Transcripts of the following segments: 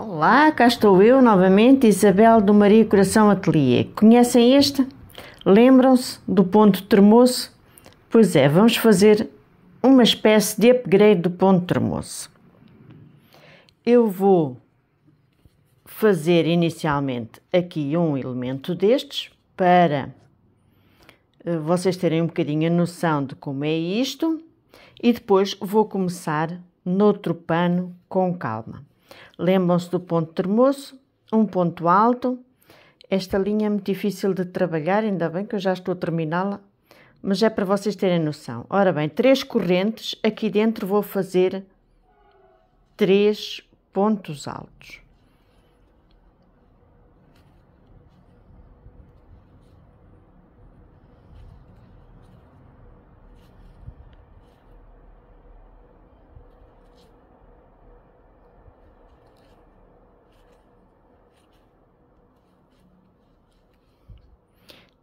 Olá, cá estou eu novamente, Isabel do Maria Coração Atelier. Conhecem este? Lembram-se do ponto termoço? Pois é, vamos fazer uma espécie de upgrade do ponto termoço. Eu vou fazer inicialmente aqui um elemento destes para eh, vocês terem um bocadinho a noção de como é isto e depois vou começar noutro pano com calma. Lembram-se do ponto termoço, um ponto alto. Esta linha é muito difícil de trabalhar, ainda bem que eu já estou a terminá-la, mas é para vocês terem noção. Ora bem, três correntes, aqui dentro vou fazer três pontos altos.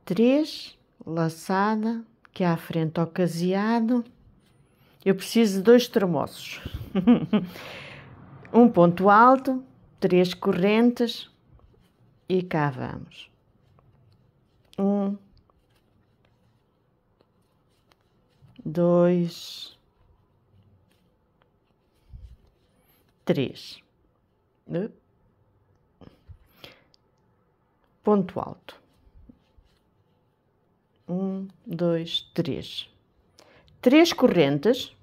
3, laçada, que é à frente ao caseado. Eu preciso de dois tremoços. um ponto alto, três correntes e cá vamos. Um, dois, três. Ponto alto. Um, dois, três. Três correntes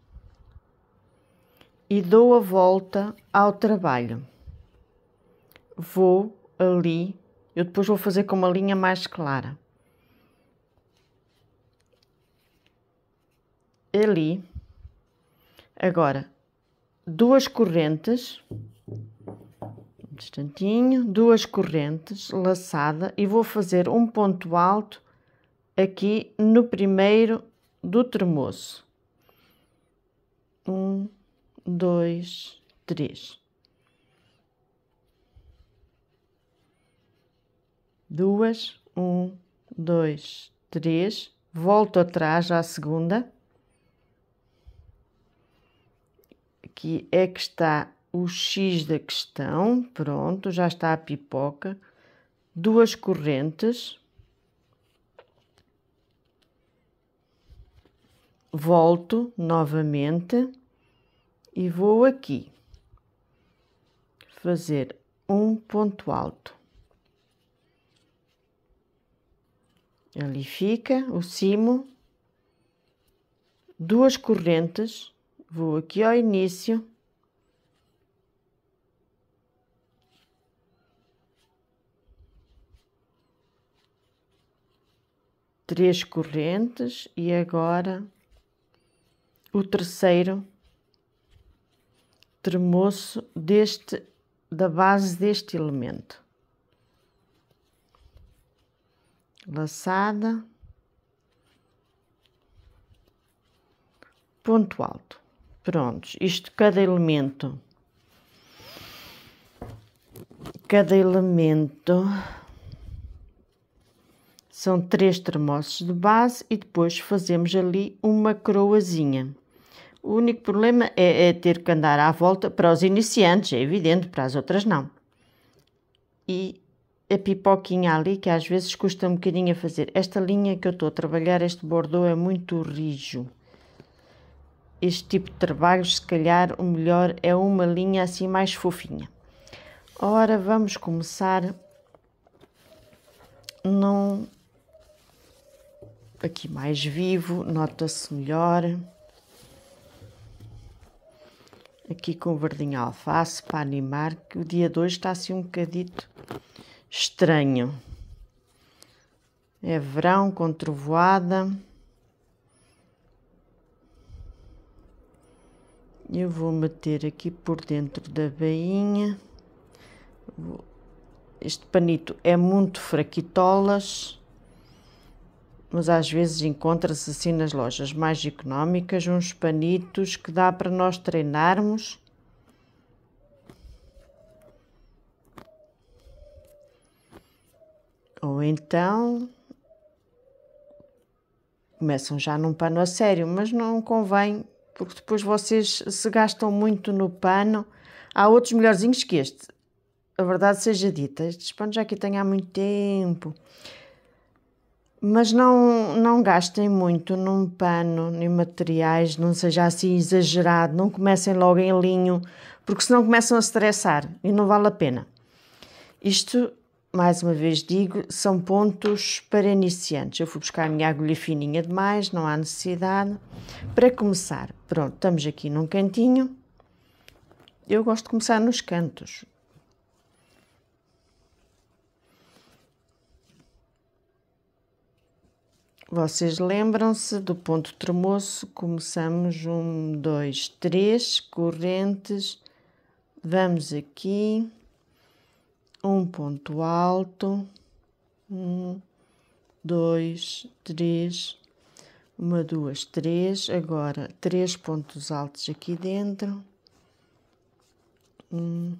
e dou a volta ao trabalho. Vou ali, eu depois vou fazer com uma linha mais clara. Ali, agora, duas correntes, um instantinho, duas correntes laçada e vou fazer um ponto alto aqui no primeiro do tremoço. Um, dois, três. Duas, um, dois, três. Volto atrás à segunda. Aqui é que está o X da questão. Pronto, já está a pipoca. Duas correntes volto novamente e vou aqui fazer um ponto alto. Ali fica o cimo, duas correntes, vou aqui ao início. Três correntes e agora o terceiro termoço deste, da base deste elemento. Laçada. Ponto alto. Prontos, isto cada elemento. Cada elemento são três termoços de base e depois fazemos ali uma croazinha o único problema é, é, ter que andar à volta para os iniciantes, é evidente, para as outras não. E a pipoquinha ali, que às vezes custa um bocadinho a fazer. Esta linha que eu estou a trabalhar, este bordô é muito rijo. Este tipo de trabalho, se calhar, o melhor é uma linha assim mais fofinha. Ora, vamos começar. Não. Aqui mais vivo, nota-se melhor aqui com verdinho alface para animar, que o dia 2 está assim um bocadito estranho. É verão com trovoada. Eu vou meter aqui por dentro da bainha. Este panito é muito fraquitolas mas às vezes encontra-se assim nas lojas mais económicas uns panitos que dá para nós treinarmos. Ou então começam já num pano a sério, mas não convém, porque depois vocês se gastam muito no pano. Há outros melhorzinhos que este. A verdade seja dita, estes panos já aqui têm há muito tempo mas não, não gastem muito num pano, nem materiais, não seja assim exagerado, não comecem logo em linho, porque senão começam a estressar e não vale a pena. Isto, mais uma vez digo, são pontos para iniciantes. Eu fui buscar a minha agulha fininha demais, não há necessidade. Para começar, pronto, estamos aqui num cantinho. Eu gosto de começar nos cantos, Vocês lembram-se do ponto tremoço, começamos um, dois, três correntes, vamos aqui, um ponto alto, um, dois, três, uma, duas, três, agora três pontos altos aqui dentro, um,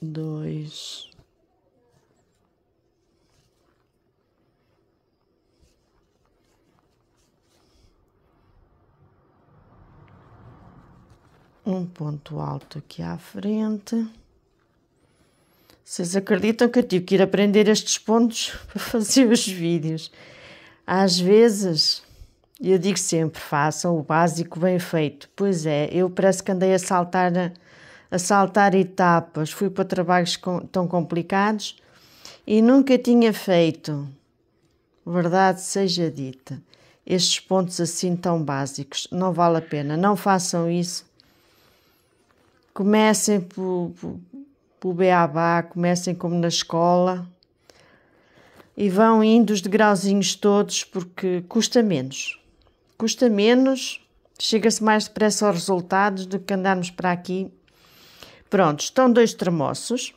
dois, um ponto alto aqui à frente. Vocês acreditam que eu tive que ir aprender estes pontos para fazer os vídeos? Às vezes, eu digo sempre, façam o básico bem feito. Pois é, eu parece que andei a saltar, a saltar etapas, fui para trabalhos com, tão complicados e nunca tinha feito, verdade seja dita, estes pontos assim tão básicos. Não vale a pena, não façam isso Comecem pelo beabá, comecem como na escola e vão indo os degrauzinhos todos porque custa menos. Custa menos, chega-se mais depressa aos resultados do que andarmos para aqui. Pronto, estão dois termossos,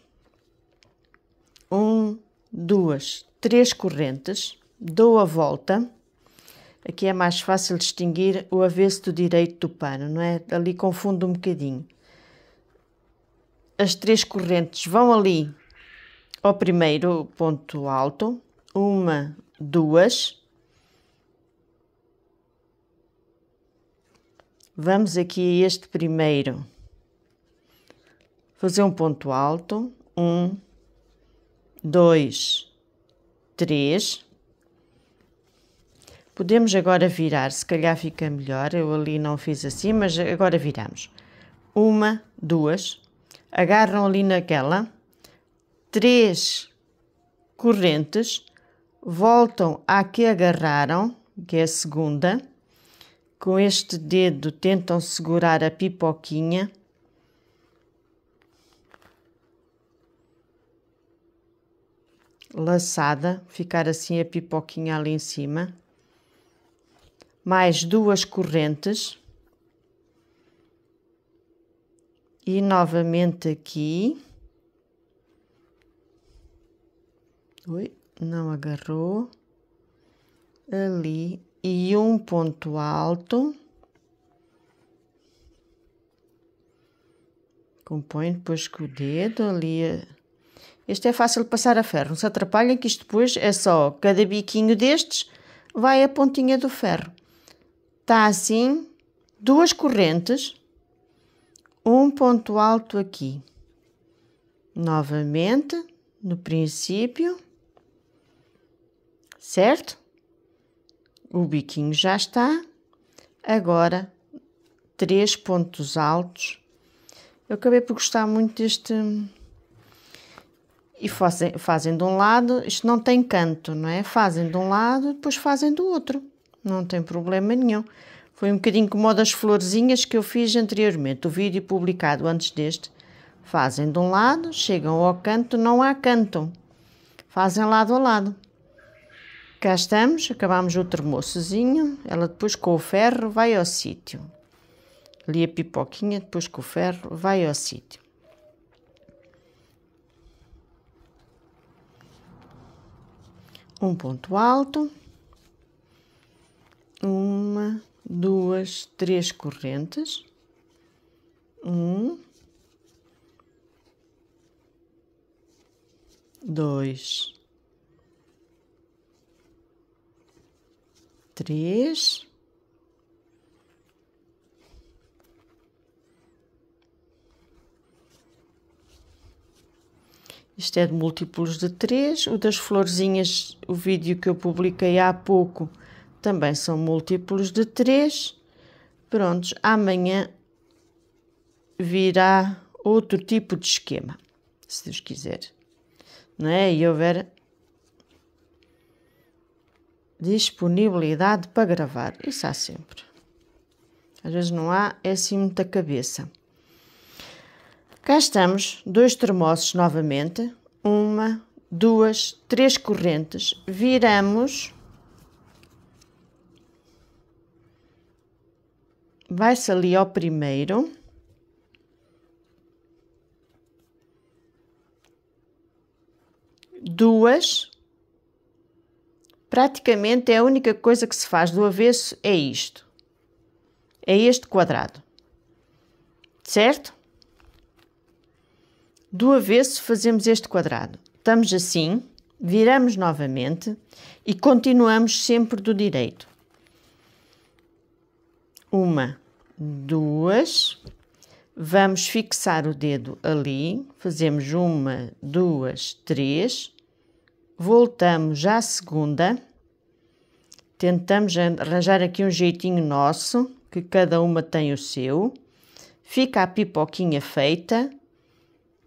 um, duas, três correntes, dou a volta. Aqui é mais fácil distinguir o avesso do direito do pano, não é? Ali confundo um bocadinho as três correntes vão ali ao primeiro ponto alto, uma, duas. Vamos aqui a este primeiro. Fazer um ponto alto, um, dois, três. Podemos agora virar, se calhar fica melhor. Eu ali não fiz assim, mas agora viramos. Uma, duas, agarram ali naquela, três correntes, voltam à que agarraram, que é a segunda, com este dedo tentam segurar a pipoquinha. Laçada, ficar assim a pipoquinha ali em cima. Mais duas correntes. E novamente aqui. Ui, não agarrou. Ali. E um ponto alto. Compõe depois com o dedo ali. Este é fácil de passar a ferro. Não se atrapalhem que isto depois é só cada biquinho destes vai a pontinha do ferro. Está assim, duas correntes um ponto alto aqui. Novamente, no princípio, certo? O biquinho já está. Agora, três pontos altos. Eu acabei por gostar muito deste. E fazem, fazem de um lado, isto não tem canto, não é? Fazem de um lado, depois fazem do outro. Não tem problema nenhum. Foi um bocadinho como das florzinhas que eu fiz anteriormente, o vídeo publicado antes deste. Fazem de um lado, chegam ao canto, não há canto. Fazem lado a lado. Cá estamos, acabamos o termoçozinho. Ela depois com o ferro vai ao sítio. Ali a pipoquinha, depois com o ferro vai ao sítio. Um ponto alto. Uma, duas, três correntes, um, dois, três. Isto é de múltiplos de três. O das florzinhas, o vídeo que eu publiquei há pouco, também são múltiplos de 3. Prontos, amanhã virá outro tipo de esquema, se Deus quiser. Não é? E houver disponibilidade para gravar. Isso há sempre. Às vezes não há, é assim muita cabeça. Cá estamos, dois termossos novamente, uma, duas, três correntes, viramos Vai-se ali ao primeiro. Duas. Praticamente é a única coisa que se faz do avesso é isto. É este quadrado. Certo? Do avesso fazemos este quadrado. Estamos assim, viramos novamente e continuamos sempre do direito. Uma, duas. Vamos fixar o dedo ali. Fazemos uma, duas, três. Voltamos à segunda. Tentamos arranjar aqui um jeitinho nosso, que cada uma tem o seu. Fica a pipoquinha feita.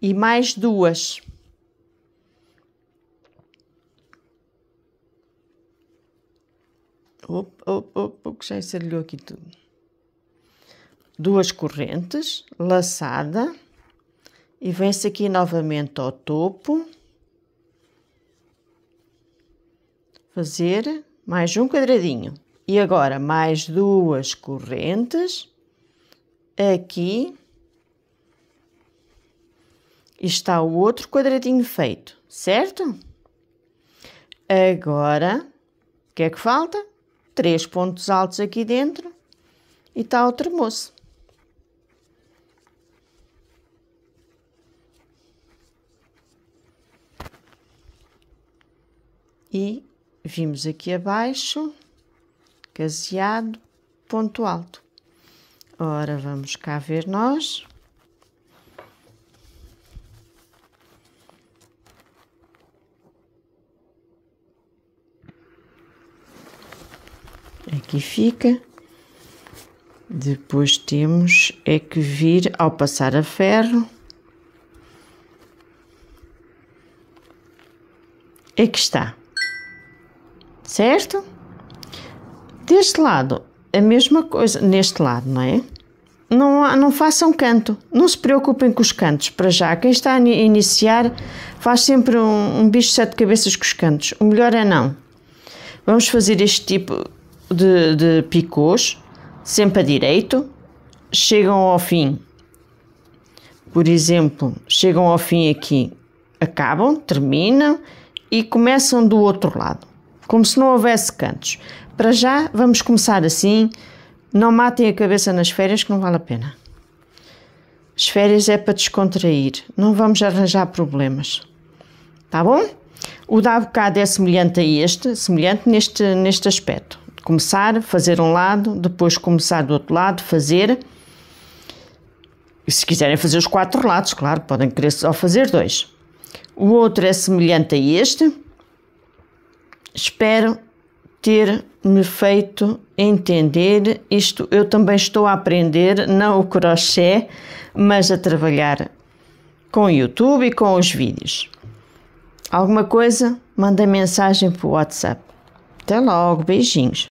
E mais duas. Opa, opa, opa, que já encerrou aqui tudo duas correntes, laçada, e vem-se aqui novamente ao topo, fazer mais um quadradinho. E agora mais duas correntes, aqui, e está o outro quadradinho feito, certo? Agora, o que é que falta? Três pontos altos aqui dentro e está o tremoço. E vimos aqui abaixo, caseado, ponto alto. Ora, vamos cá ver nós. Aqui fica. Depois temos é que vir ao passar a ferro. É que está certo? Deste lado, a mesma coisa, neste lado, não é? Não, não façam canto, não se preocupem com os cantos, para já. Quem está a iniciar faz sempre um, um bicho de sete cabeças com os cantos, o melhor é não. Vamos fazer este tipo de, de picôs, sempre a direito, chegam ao fim, por exemplo, chegam ao fim aqui, acabam, terminam e começam do outro lado como se não houvesse cantos. Para já, vamos começar assim. Não matem a cabeça nas férias, que não vale a pena. As férias é para descontrair, não vamos arranjar problemas. Tá bom? O da bocado é semelhante a este, semelhante neste, neste aspecto. Começar, fazer um lado, depois começar do outro lado, fazer. E se quiserem fazer os quatro lados, claro, podem querer só fazer dois. O outro é semelhante a este, Espero ter me feito entender. Isto eu também estou a aprender, não o crochê, mas a trabalhar com o YouTube e com os vídeos. Alguma coisa? Manda mensagem para o WhatsApp. Até logo, beijinhos.